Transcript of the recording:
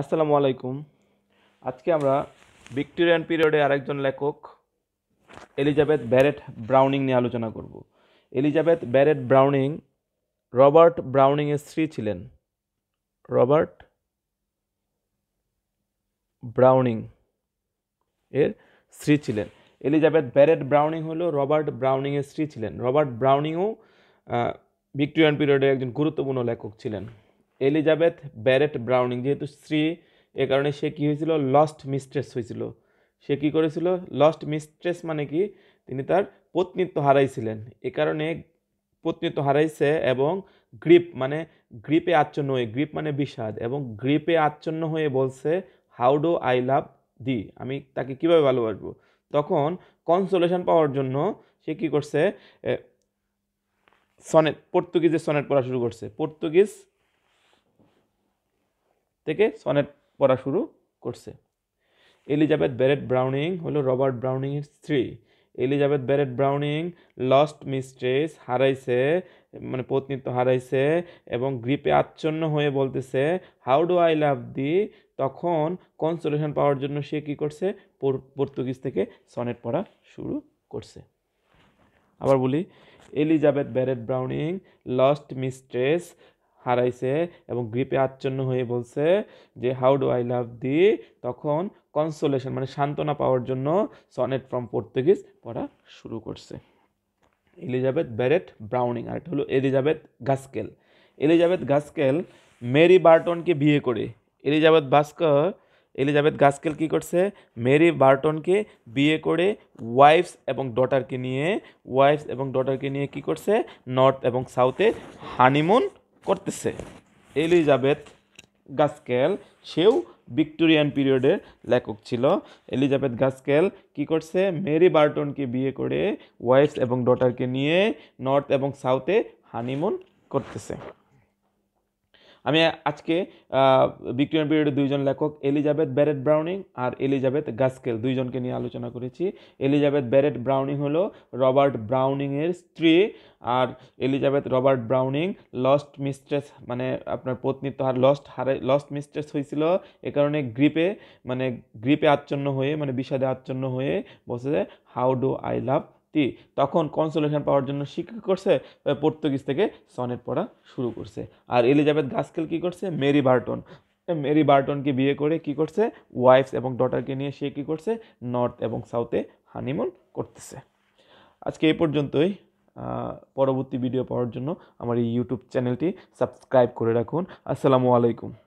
আসসালামু আলাইকুম আজকে আমরা ভিক্টোরিয়ান পিরিয়ডে আরেকজন লেখক এলিজাবেথ ব্যারেট ব্রাউনিং নিয়ে আলোচনা করব এলিজাবেথ ব্যারেট ব্রাউনিং রবার্ট ব্রাউনিংয়ের স্ত্রী ছিলেন রবার্ট ব্রাউনিং এর স্ত্রী ছিলেন এলিজাবেথ ব্যারেট ব্রাউনিং হলো রবার্ট ব্রাউনিংয়ের স্ত্রী ছিলেন রবার্ট ব্রাউনিংও ভিক্টোরিয়ান পিরিয়ডে একজন গুরুত্বপূর্ণ লেখক ছিলেন এলিজাবেথ ব্যারেট ব্রাউনিং যেহেতু স্ত্রী এ কারণে সে কী হয়েছিল লস্ট মিস্ট্রেস হয়েছিল সে কী করেছিল লস্ট মিস্ট্রেস মানে কি তিনি তার পত্নীত্ব হারাইছিলেন এ কারণে পত্নীত্ব হারাইছে এবং গ্রিপ মানে গ্রিপে আচ্ছন্ন হয়ে গ্রিপ মানে বিষাদ এবং গ্রিপে আচ্ছন্ন হয়ে বলছে how do I love thee আমি তাকে কীভাবে ভালোবাসবো তখন কনসোলেশন পাওয়ার জন্য সে কী করছে সনেট পর্তুগিজের সনেট পড়া শুরু করছে পর্তুগিজ থেকে সনেট পড়া শুরু করছে এলিজাবেথ ব্যারেট ব্রাউনিং হলো রবার্ট ব্রাউনিংয়ের স্ত্রী Elizabeth Barrett Browning lost mistress হারাইছে মানে পত্নীত্ব হারাইছে এবং গ্রিপে আচ্ছন্ন হয়ে বলতেছে how do I love thee তখন কনসোলেশন পাওয়ার জন্য সে কী করছে পর্তুগিজ থেকে সনেট পড়া শুরু করছে আবার বলি Elizabeth Barrett Browning lost mistress হারাইছে এবং গ্রিপে আচ্ছন্ন হয়ে বলছে যে how do I love thee তখন কনসোলেশন মানে সান্ত্বনা পাওয়ার জন্য সনেট ফ্রম পর্তুগিজ পড়া শুরু করছে এলিজাবেথ ব্যারেট ব্রাউনিং আর হলো Elizabeth Gaskell Elizabeth Gaskell Mary বার্টনকে বিয়ে করে এলিজাবেথ ভাস্কর এলিজাবেথ গাস্কেল কী করছে মেরি বার্টনকে বিয়ে করে ওয়াইফস এবং ডটারকে নিয়ে ওয়াইফস এবং ডটারকে নিয়ে কী করছে নর্থ এবং সাউথে হানিমুন করতেছে এলিজাবেথ গাস্কেল সেও ভিক্টোরিয়ান পিরিয়ডের লেখক ছিল এলিজাবেথ গাস্কেল কি করছে মেরি বার্টনকে বিয়ে করে ওয়াইফস এবং ডটারকে নিয়ে নর্থ এবং সাউথে হানিমুন করতেছে আমি আজকে ভিক্টোরিয়ান পিরিয়ডের দুইজন লেখক এলিজাবেথ ব্যারেট ব্রাউনিং আর এলিজাবেথ গাস্কেল দুইজনকে নিয়ে আলোচনা করেছি এলিজাবেথ ব্যারেট ব্রাউনিং হলো রবার্ট ব্রাউনিংয়ের স্ত্রী আর Elizabeth Robert Browning lost mistress মানে আপনার পত্নী তো আর লস্ট হারে লস্ট মিস্ট্রেস হয়েছিল এ কারণে গ্রিপে মানে গ্রিপে আচ্ছন্ন হয়ে মানে বিষাদে আচ্ছন্ন হয়ে বসে how do I love thee তখন কনসোলেশন পাওয়ার জন্য সে কী করছে পর্তুগিজ থেকে সনেট পড়া শুরু করছে আর এলিজাবেথ গাস্কেল কী করছে মেরি বার্টন মেরি বার্টনকে বিয়ে করে কি করছে ওয়াইফস এবং ডটারকে নিয়ে সে কী করছে নর্থ এবং সাউথে হানিমুন করতেছে আজকে এই পর্যন্তই পরবর্তী ভিডিও পাওয়ার জন্য আমার এই ইউটিউব চ্যানেলটি সাবস্ক্রাইব করে রাখুন আসসালামু আলাইকুম